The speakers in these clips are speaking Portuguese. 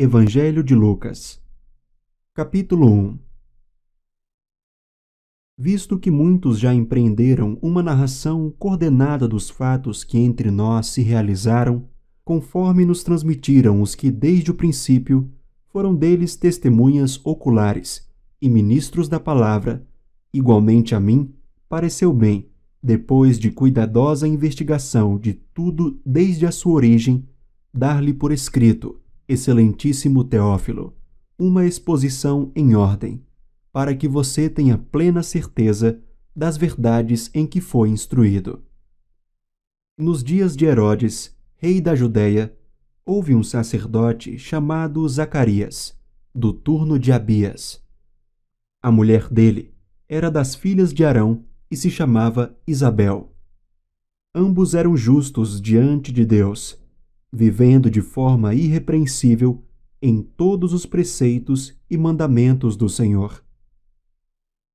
Evangelho de Lucas, capítulo 1 Visto que muitos já empreenderam uma narração coordenada dos fatos que entre nós se realizaram, conforme nos transmitiram os que desde o princípio foram deles testemunhas oculares e ministros da palavra, igualmente a mim, pareceu bem, depois de cuidadosa investigação de tudo desde a sua origem, dar-lhe por escrito Excelentíssimo Teófilo, uma exposição em ordem, para que você tenha plena certeza das verdades em que foi instruído. Nos dias de Herodes, rei da Judéia, houve um sacerdote chamado Zacarias, do turno de Abias. A mulher dele era das filhas de Arão e se chamava Isabel. Ambos eram justos diante de Deus vivendo de forma irrepreensível em todos os preceitos e mandamentos do Senhor.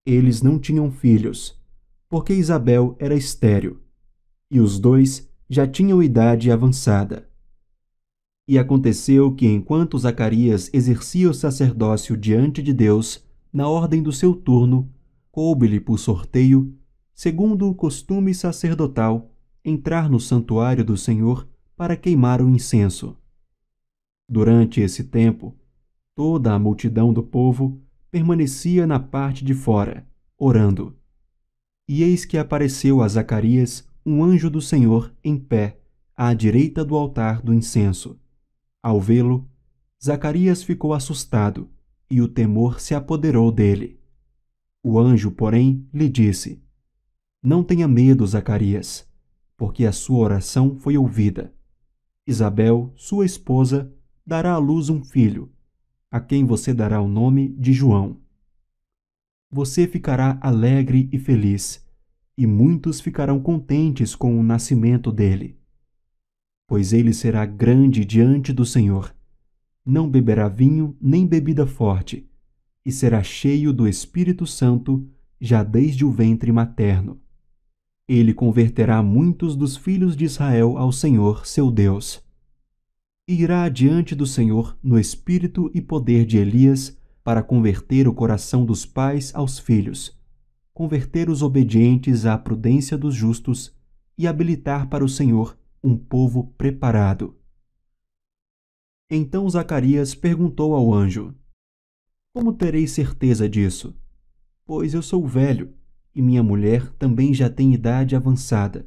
Eles não tinham filhos, porque Isabel era estéril, e os dois já tinham idade avançada. E aconteceu que, enquanto Zacarias exercia o sacerdócio diante de Deus, na ordem do seu turno, coube-lhe por sorteio, segundo o costume sacerdotal, entrar no santuário do Senhor para queimar o incenso. Durante esse tempo, toda a multidão do povo permanecia na parte de fora, orando. E eis que apareceu a Zacarias um anjo do Senhor em pé, à direita do altar do incenso. Ao vê-lo, Zacarias ficou assustado e o temor se apoderou dele. O anjo, porém, lhe disse: Não tenha medo, Zacarias, porque a sua oração foi ouvida. Isabel, sua esposa, dará à luz um filho, a quem você dará o nome de João. Você ficará alegre e feliz, e muitos ficarão contentes com o nascimento dele. Pois ele será grande diante do Senhor. Não beberá vinho nem bebida forte, e será cheio do Espírito Santo já desde o ventre materno ele converterá muitos dos filhos de Israel ao Senhor, seu Deus. E irá adiante do Senhor no espírito e poder de Elias para converter o coração dos pais aos filhos, converter os obedientes à prudência dos justos e habilitar para o Senhor um povo preparado. Então Zacarias perguntou ao anjo: Como terei certeza disso? Pois eu sou velho e minha mulher também já tem idade avançada.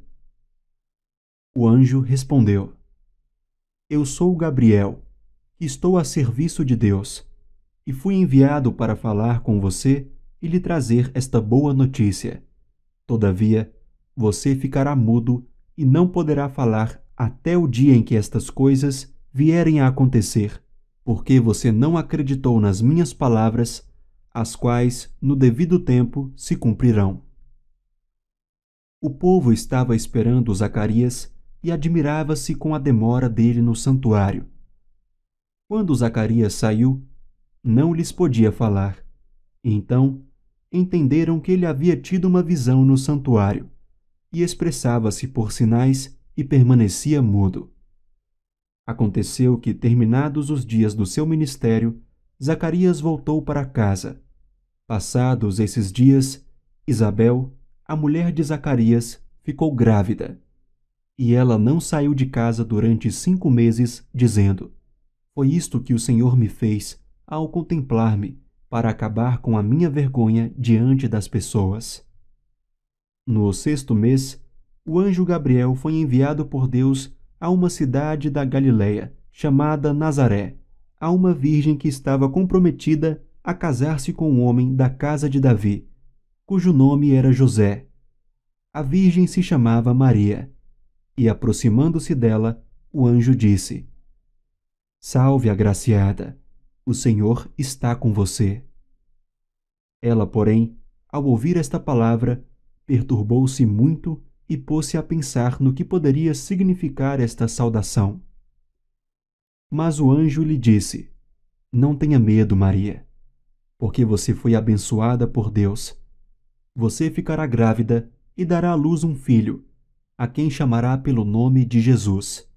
O anjo respondeu: Eu sou Gabriel, estou a serviço de Deus, e fui enviado para falar com você e lhe trazer esta boa notícia. Todavia, você ficará mudo e não poderá falar até o dia em que estas coisas vierem a acontecer, porque você não acreditou nas minhas palavras as quais, no devido tempo, se cumprirão. O povo estava esperando Zacarias e admirava-se com a demora dele no santuário. Quando Zacarias saiu, não lhes podia falar. Então, entenderam que ele havia tido uma visão no santuário e expressava-se por sinais e permanecia mudo. Aconteceu que, terminados os dias do seu ministério, Zacarias voltou para casa Passados esses dias, Isabel, a mulher de Zacarias, ficou grávida. E ela não saiu de casa durante cinco meses, dizendo: Foi isto que o Senhor me fez ao contemplar-me, para acabar com a minha vergonha diante das pessoas. No sexto mês, o anjo Gabriel foi enviado por Deus a uma cidade da Galiléia chamada Nazaré, a uma virgem que estava comprometida a casar-se com um homem da casa de Davi, cujo nome era José. A virgem se chamava Maria, e aproximando-se dela, o anjo disse: Salve, agraciada, o Senhor está com você. Ela, porém, ao ouvir esta palavra, perturbou-se muito e pôs-se a pensar no que poderia significar esta saudação. Mas o anjo lhe disse: Não tenha medo, Maria porque você foi abençoada por Deus. Você ficará grávida e dará à luz um filho, a quem chamará pelo nome de Jesus.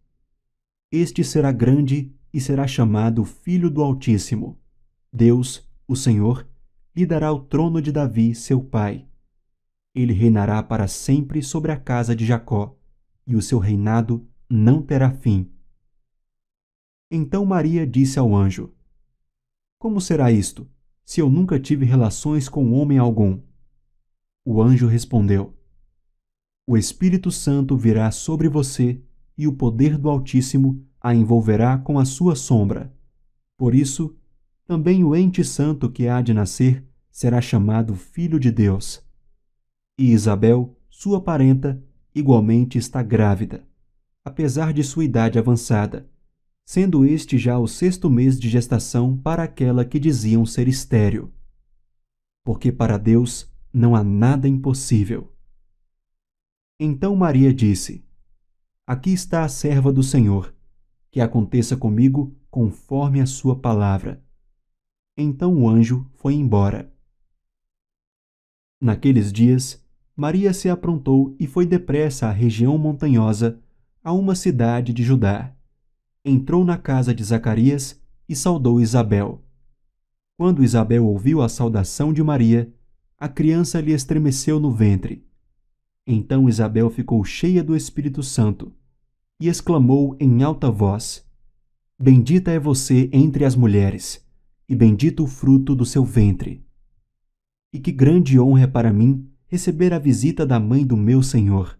Este será grande e será chamado Filho do Altíssimo. Deus, o Senhor, lhe dará o trono de Davi, seu pai. Ele reinará para sempre sobre a casa de Jacó, e o seu reinado não terá fim. Então Maria disse ao anjo: Como será isto? se eu nunca tive relações com homem algum? O anjo respondeu: O Espírito Santo virá sobre você e o poder do Altíssimo a envolverá com a sua sombra. Por isso, também o ente santo que há de nascer será chamado Filho de Deus. E Isabel, sua parenta, igualmente está grávida, apesar de sua idade avançada, sendo este já o sexto mês de gestação para aquela que diziam ser estéril. Porque para Deus não há nada impossível. Então Maria disse: Aqui está a serva do Senhor, que aconteça comigo conforme a sua palavra. Então o anjo foi embora. Naqueles dias, Maria se aprontou e foi depressa à região montanhosa, a uma cidade de Judá entrou na casa de Zacarias e saudou Isabel. Quando Isabel ouviu a saudação de Maria, a criança lhe estremeceu no ventre. Então Isabel ficou cheia do Espírito Santo e exclamou em alta voz: Bendita é você entre as mulheres, e bendito o fruto do seu ventre. E que grande honra é para mim receber a visita da mãe do meu Senhor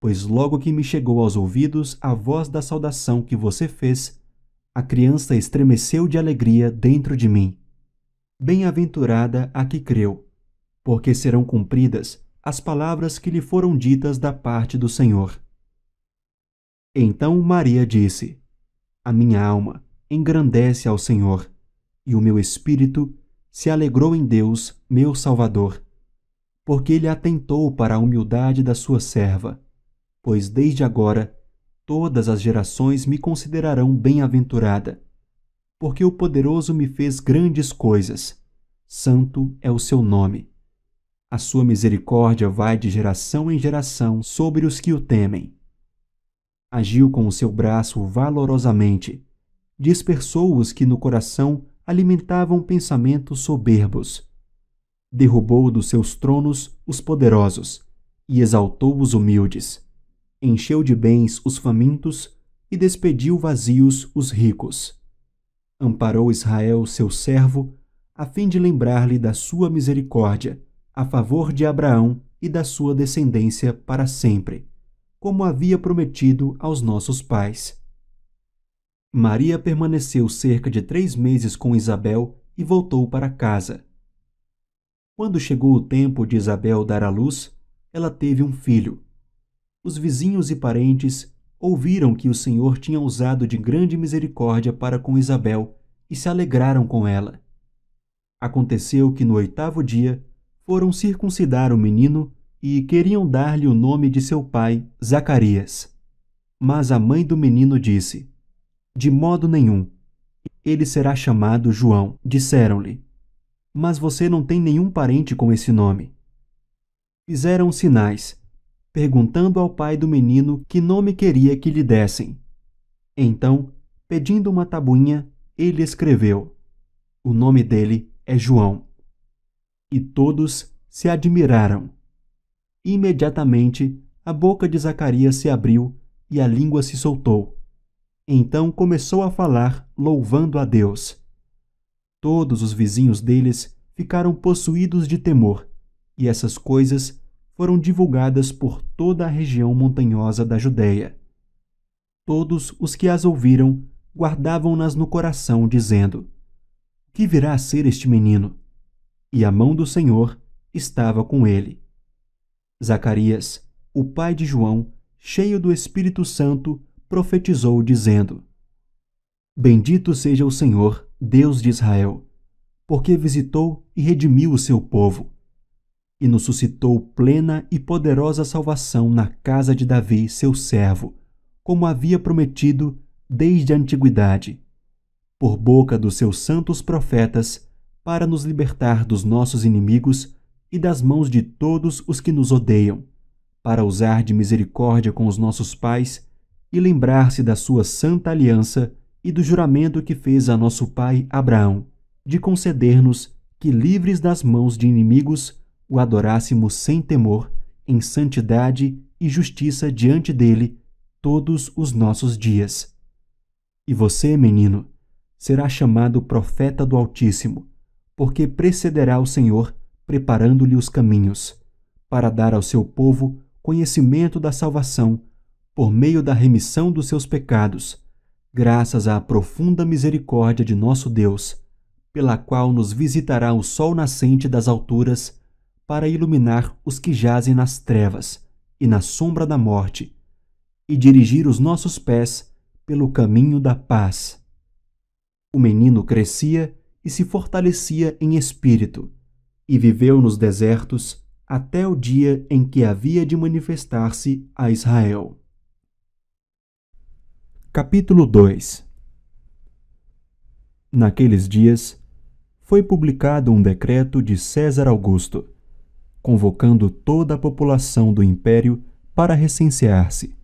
pois logo que me chegou aos ouvidos a voz da saudação que você fez, a criança estremeceu de alegria dentro de mim. Bem-aventurada a que creu, porque serão cumpridas as palavras que lhe foram ditas da parte do Senhor. Então Maria disse: A minha alma engrandece ao Senhor, e o meu espírito se alegrou em Deus, meu Salvador, porque ele atentou para a humildade da sua serva pois desde agora todas as gerações me considerarão bem-aventurada, porque o poderoso me fez grandes coisas. Santo é o seu nome. A sua misericórdia vai de geração em geração sobre os que o temem. Agiu com o seu braço valorosamente, dispersou os que no coração alimentavam pensamentos soberbos. Derrubou dos seus tronos os poderosos e exaltou os humildes encheu de bens os famintos e despediu vazios os ricos. Amparou Israel, seu servo, a fim de lembrar-lhe da sua misericórdia, a favor de Abraão e da sua descendência para sempre, como havia prometido aos nossos pais. Maria permaneceu cerca de três meses com Isabel e voltou para casa. Quando chegou o tempo de Isabel dar à luz, ela teve um filho os vizinhos e parentes ouviram que o Senhor tinha usado de grande misericórdia para com Isabel e se alegraram com ela. Aconteceu que no oitavo dia foram circuncidar o menino e queriam dar-lhe o nome de seu pai, Zacarias. Mas a mãe do menino disse: De modo nenhum, ele será chamado João. Disseram-lhe: Mas você não tem nenhum parente com esse nome. Fizeram sinais perguntando ao pai do menino que nome queria que lhe dessem. Então, pedindo uma tabuinha, ele escreveu: O nome dele é João. E todos se admiraram. Imediatamente, a boca de Zacarias se abriu e a língua se soltou. Então começou a falar, louvando a Deus. Todos os vizinhos deles ficaram possuídos de temor, e essas coisas foram divulgadas por toda a região montanhosa da Judéia. Todos os que as ouviram guardavam-nas no coração, dizendo: Que virá a ser este menino? E a mão do Senhor estava com ele. Zacarias, o pai de João, cheio do Espírito Santo, profetizou, dizendo: Bendito seja o Senhor, Deus de Israel, porque visitou e redimiu o seu povo e nos suscitou plena e poderosa salvação na casa de Davi, seu servo, como havia prometido desde a antiguidade, por boca dos seus santos profetas, para nos libertar dos nossos inimigos e das mãos de todos os que nos odeiam, para usar de misericórdia com os nossos pais e lembrar-se da sua santa aliança e do juramento que fez a nosso pai Abraão, de conceder-nos que, livres das mãos de inimigos, o adorássemos sem temor, em santidade e justiça diante dele todos os nossos dias. E você, menino, será chamado profeta do Altíssimo, porque precederá o Senhor, preparando-lhe os caminhos, para dar ao seu povo conhecimento da salvação, por meio da remissão dos seus pecados, graças à profunda misericórdia de nosso Deus, pela qual nos visitará o sol nascente das alturas para iluminar os que jazem nas trevas e na sombra da morte, e dirigir os nossos pés pelo caminho da paz. O menino crescia e se fortalecia em espírito, e viveu nos desertos até o dia em que havia de manifestar-se a Israel. Capítulo 2 Naqueles dias, foi publicado um decreto de César Augusto, convocando toda a população do império para recensear-se.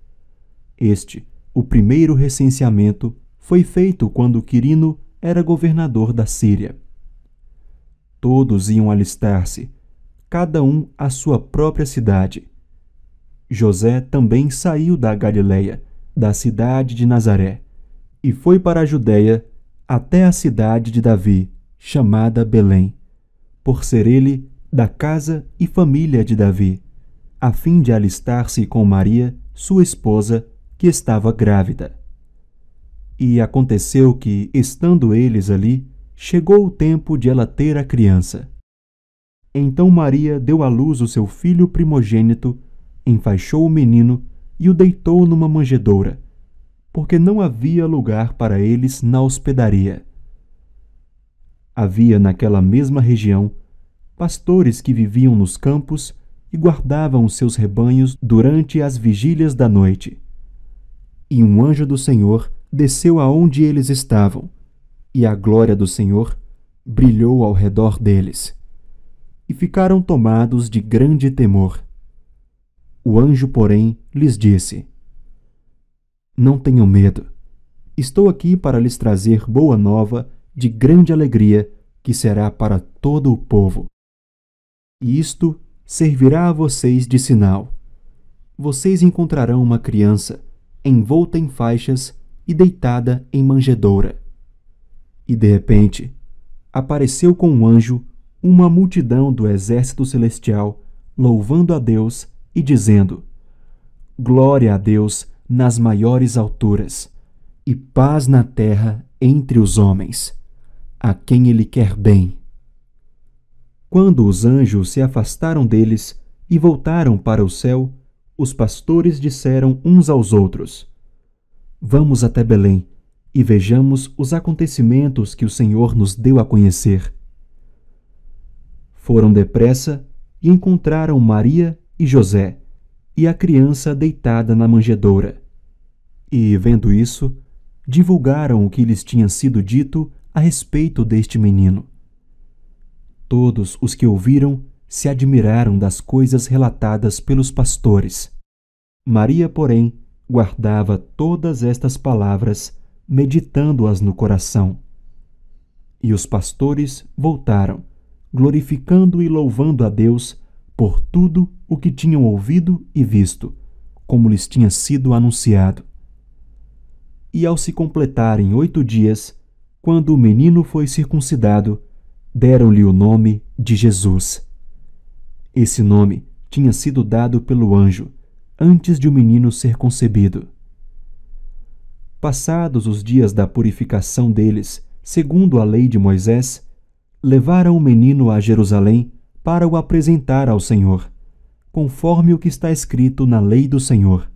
Este, o primeiro recenseamento, foi feito quando Quirino era governador da Síria. Todos iam alistar-se, cada um à sua própria cidade. José também saiu da Galileia, da cidade de Nazaré, e foi para a Judéia, até a cidade de Davi, chamada Belém, por ser ele da casa e família de Davi, a fim de alistar-se com Maria, sua esposa, que estava grávida. E aconteceu que, estando eles ali, chegou o tempo de ela ter a criança. Então Maria deu à luz o seu filho primogênito, enfaixou o menino e o deitou numa manjedoura, porque não havia lugar para eles na hospedaria. Havia naquela mesma região pastores que viviam nos campos e guardavam os seus rebanhos durante as vigílias da noite. E um anjo do Senhor desceu aonde eles estavam, e a glória do Senhor brilhou ao redor deles. E ficaram tomados de grande temor. O anjo, porém, lhes disse: Não tenham medo. Estou aqui para lhes trazer boa nova de grande alegria que será para todo o povo e isto servirá a vocês de sinal. Vocês encontrarão uma criança envolta em faixas e deitada em manjedoura. E de repente, apareceu com um anjo uma multidão do exército celestial, louvando a Deus e dizendo: Glória a Deus nas maiores alturas, e paz na terra entre os homens, a quem Ele quer bem. Quando os anjos se afastaram deles e voltaram para o céu, os pastores disseram uns aos outros: Vamos até Belém e vejamos os acontecimentos que o Senhor nos deu a conhecer. Foram depressa e encontraram Maria e José e a criança deitada na manjedoura. E, vendo isso, divulgaram o que lhes tinha sido dito a respeito deste menino. Todos os que ouviram se admiraram das coisas relatadas pelos pastores. Maria, porém, guardava todas estas palavras, meditando-as no coração. E os pastores voltaram, glorificando e louvando a Deus por tudo o que tinham ouvido e visto, como lhes tinha sido anunciado. E ao se completarem oito dias, quando o menino foi circuncidado, deram-lhe o nome de Jesus. Esse nome tinha sido dado pelo anjo antes de o menino ser concebido. Passados os dias da purificação deles, segundo a lei de Moisés, levaram o menino a Jerusalém para o apresentar ao Senhor, conforme o que está escrito na lei do Senhor.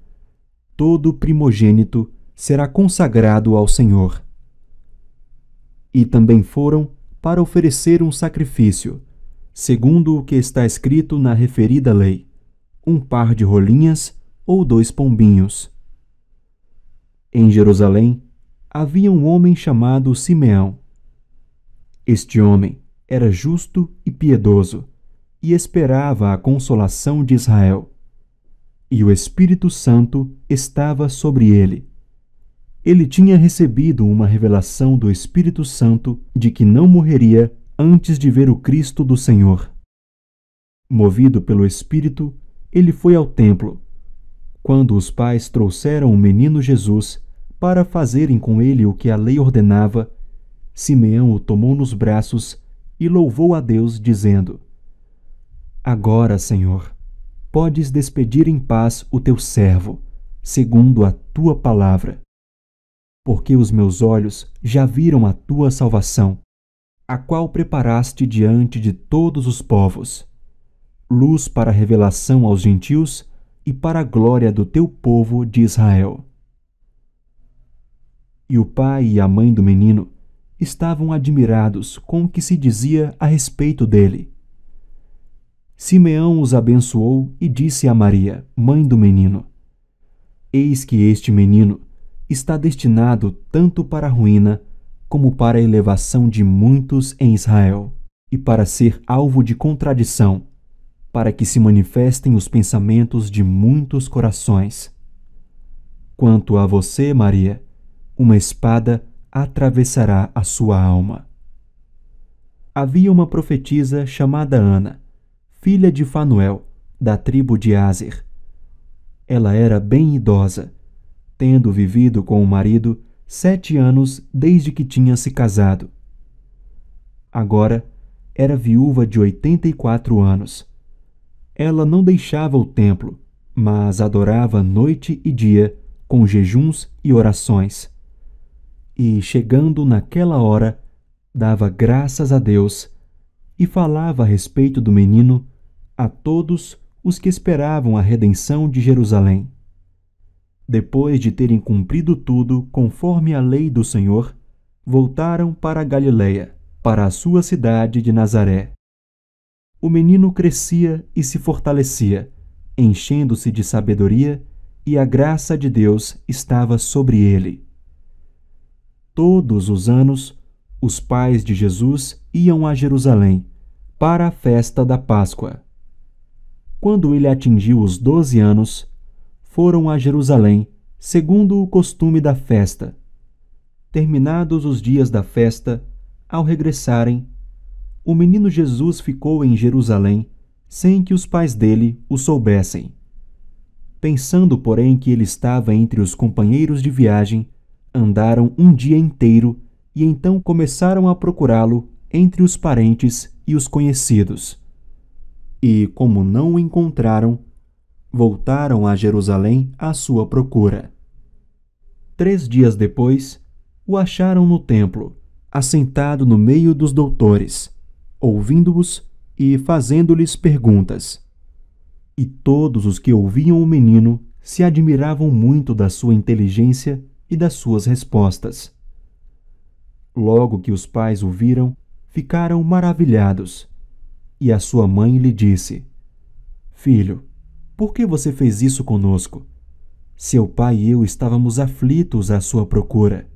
Todo primogênito será consagrado ao Senhor. E também foram para oferecer um sacrifício, segundo o que está escrito na referida lei, um par de rolinhas ou dois pombinhos. Em Jerusalém havia um homem chamado Simeão. Este homem era justo e piedoso e esperava a consolação de Israel. E o Espírito Santo estava sobre ele ele tinha recebido uma revelação do Espírito Santo de que não morreria antes de ver o Cristo do Senhor. Movido pelo Espírito, ele foi ao templo. Quando os pais trouxeram o menino Jesus para fazerem com ele o que a lei ordenava, Simeão o tomou nos braços e louvou a Deus, dizendo: Agora, Senhor, podes despedir em paz o teu servo, segundo a tua palavra porque os meus olhos já viram a tua salvação, a qual preparaste diante de todos os povos, luz para revelação aos gentios e para a glória do teu povo de Israel. E o pai e a mãe do menino estavam admirados com o que se dizia a respeito dele. Simeão os abençoou e disse a Maria, mãe do menino: Eis que este menino está destinado tanto para a ruína como para a elevação de muitos em Israel, e para ser alvo de contradição, para que se manifestem os pensamentos de muitos corações. Quanto a você, Maria, uma espada atravessará a sua alma. Havia uma profetisa chamada Ana, filha de Fanuel, da tribo de Aser. Ela era bem idosa tendo vivido com o marido sete anos desde que tinha se casado. Agora era viúva de 84 anos. Ela não deixava o templo, mas adorava noite e dia com jejuns e orações. E, chegando naquela hora, dava graças a Deus e falava a respeito do menino a todos os que esperavam a redenção de Jerusalém depois de terem cumprido tudo conforme a lei do Senhor, voltaram para Galiléia, para a sua cidade de Nazaré. O menino crescia e se fortalecia, enchendo-se de sabedoria, e a graça de Deus estava sobre ele. Todos os anos, os pais de Jesus iam a Jerusalém para a festa da Páscoa. Quando ele atingiu os doze anos, foram a Jerusalém, segundo o costume da festa. Terminados os dias da festa, ao regressarem, o menino Jesus ficou em Jerusalém, sem que os pais dele o soubessem. Pensando, porém, que ele estava entre os companheiros de viagem, andaram um dia inteiro e então começaram a procurá-lo entre os parentes e os conhecidos. E, como não o encontraram, voltaram a Jerusalém à sua procura. Três dias depois, o acharam no templo, assentado no meio dos doutores, ouvindo-os e fazendo-lhes perguntas. E todos os que ouviam o menino se admiravam muito da sua inteligência e das suas respostas. Logo que os pais o viram, ficaram maravilhados. E a sua mãe lhe disse: Filho, por que você fez isso conosco? Seu pai e eu estávamos aflitos à sua procura.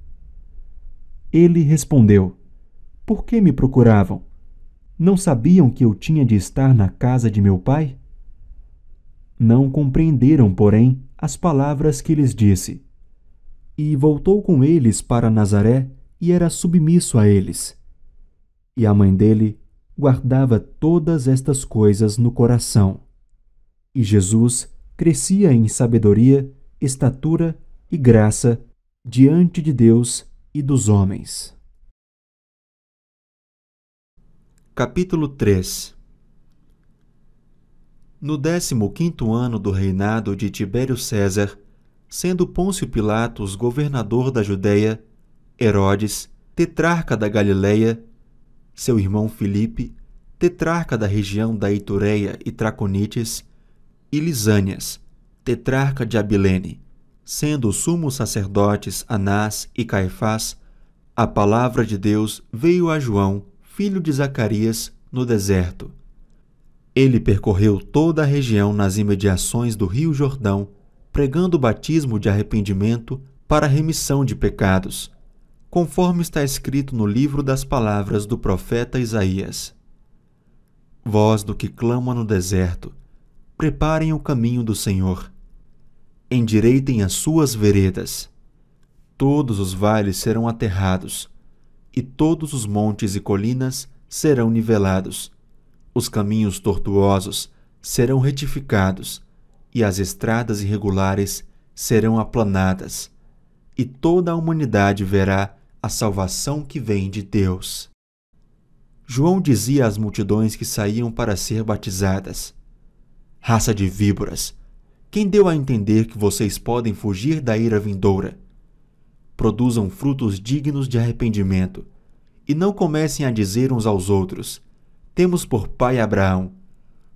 Ele respondeu: Por que me procuravam? Não sabiam que eu tinha de estar na casa de meu pai? Não compreenderam, porém, as palavras que lhes disse. E voltou com eles para Nazaré e era submisso a eles. E a mãe dele guardava todas estas coisas no coração. E Jesus crescia em sabedoria, estatura e graça diante de Deus e dos homens. Capítulo 3 No décimo quinto ano do reinado de Tibério César, sendo Pôncio Pilatos governador da Judéia, Herodes, tetrarca da Galiléia, seu irmão Filipe, tetrarca da região da Itureia e Traconites, e Lisânias, tetrarca de Abilene, sendo sumos sacerdotes Anás e Caifás, a palavra de Deus veio a João, filho de Zacarias, no deserto. Ele percorreu toda a região nas imediações do Rio Jordão, pregando o batismo de arrependimento para remissão de pecados, conforme está escrito no livro das palavras do profeta Isaías. Voz do que clama no deserto, Preparem o caminho do Senhor. Endireitem as suas veredas. Todos os vales serão aterrados, e todos os montes e colinas serão nivelados. Os caminhos tortuosos serão retificados, e as estradas irregulares serão aplanadas, e toda a humanidade verá a salvação que vem de Deus. João dizia às multidões que saíam para ser batizadas: raça de víboras, quem deu a entender que vocês podem fugir da ira vindoura? Produzam frutos dignos de arrependimento, e não comecem a dizer uns aos outros: Temos por pai Abraão,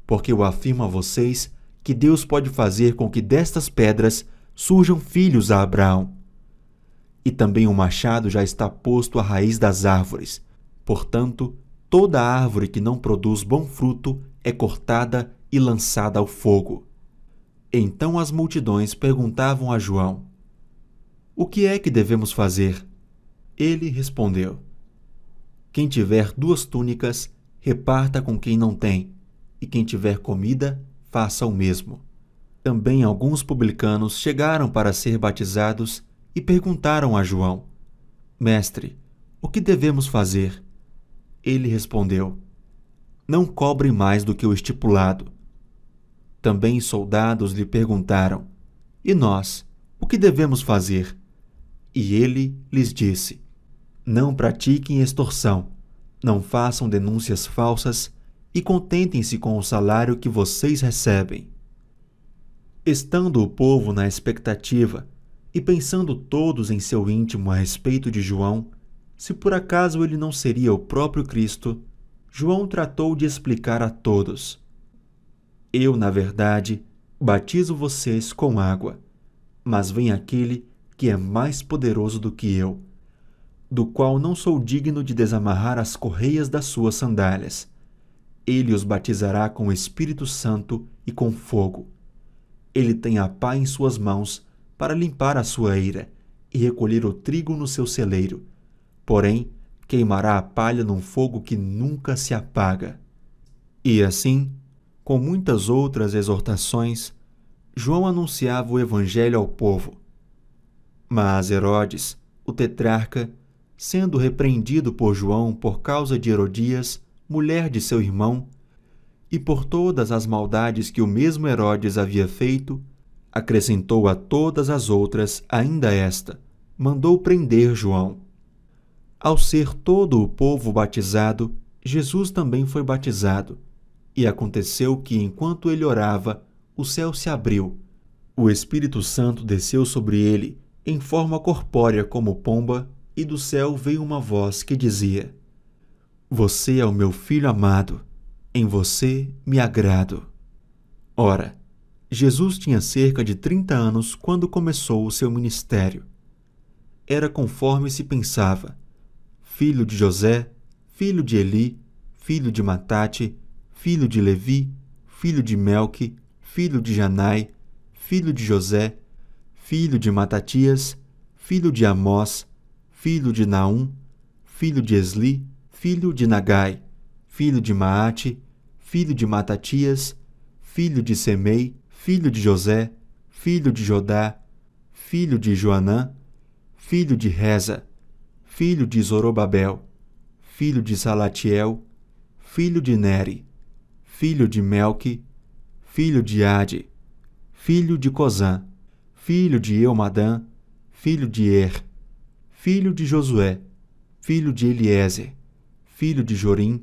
porque eu afirmo a vocês que Deus pode fazer com que destas pedras surjam filhos a Abraão. E também o machado já está posto à raiz das árvores. Portanto, toda árvore que não produz bom fruto é cortada e lançada ao fogo. Então as multidões perguntavam a João: O que é que devemos fazer? Ele respondeu: Quem tiver duas túnicas, reparta com quem não tem, e quem tiver comida, faça o mesmo. Também alguns publicanos chegaram para ser batizados e perguntaram a João: Mestre, o que devemos fazer? Ele respondeu: Não cobre mais do que o estipulado também soldados lhe perguntaram: E nós, o que devemos fazer? E ele lhes disse: Não pratiquem extorsão, não façam denúncias falsas e contentem-se com o salário que vocês recebem. Estando o povo na expectativa e pensando todos em seu íntimo a respeito de João, se por acaso ele não seria o próprio Cristo, João tratou de explicar a todos eu, na verdade, batizo vocês com água, mas vem aquele que é mais poderoso do que eu, do qual não sou digno de desamarrar as correias das suas sandálias. Ele os batizará com o Espírito Santo e com fogo. Ele tem a pá em suas mãos para limpar a sua eira e recolher o trigo no seu celeiro. Porém, queimará a palha num fogo que nunca se apaga. E assim, com muitas outras exortações, João anunciava o Evangelho ao povo. Mas Herodes, o tetrarca, sendo repreendido por João por causa de Herodias, mulher de seu irmão, e por todas as maldades que o mesmo Herodes havia feito, acrescentou a todas as outras ainda esta: mandou prender João. Ao ser todo o povo batizado, Jesus também foi batizado. E aconteceu que, enquanto ele orava, o céu se abriu. O Espírito Santo desceu sobre ele, em forma corpórea como pomba, e do céu veio uma voz que dizia: Você é o meu filho amado, em você me agrado. Ora, Jesus tinha cerca de 30 anos quando começou o seu ministério. Era conforme se pensava: filho de José, filho de Eli, filho de Matate, filho de Levi, filho de Melque, filho de Janai, filho de José, filho de Matatias, filho de Amós, filho de Naum, filho de Esli, filho de Nagai, filho de Maate, filho de Matatias, filho de Semei, filho de José, filho de Jodá, filho de Joanã, filho de Reza, filho de Zorobabel, filho de Salatiel, filho de Neri, filho de Melque, filho de Ade, filho de Cozã, filho de Eumadã, filho de Er, filho de Josué, filho de Eliézer, filho de Jorim,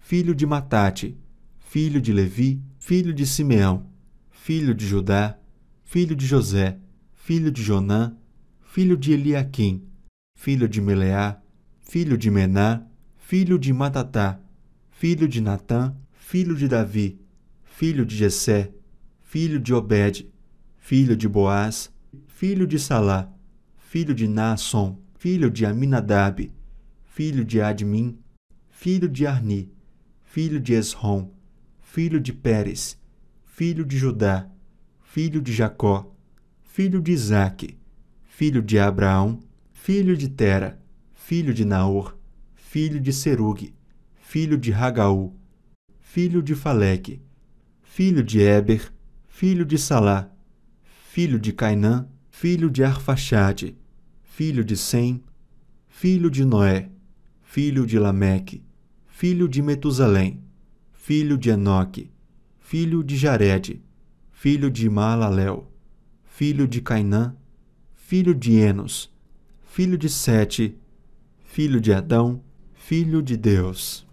filho de Matate, filho de Levi, filho de Simeão, filho de Judá, filho de José, filho de Jonã, filho de Eliaquim, filho de Meleá, filho de Mená, filho de Matatá, filho de Natã, filho de Davi, filho de Jessé, filho de Obed, filho de Boaz, filho de Salá, filho de Naasson, filho de Aminadab, filho de Admin, filho de Arni, filho de Esrom, filho de Pérez, filho de Judá, filho de Jacó, filho de Isaque, filho de Abraão, filho de Tera, filho de Naor, filho de Serug, filho de Ragaú, filho de Faleque, filho de Eber, filho de Salá, filho de Cainã, filho de Arfaxade, filho de Sem, filho de Noé, filho de Lameque, filho de Metusalém, filho de Enoque, filho de Jared, filho de Maalalel, filho de Cainã, filho de Enos, filho de Sete, filho de Adão, filho de Deus.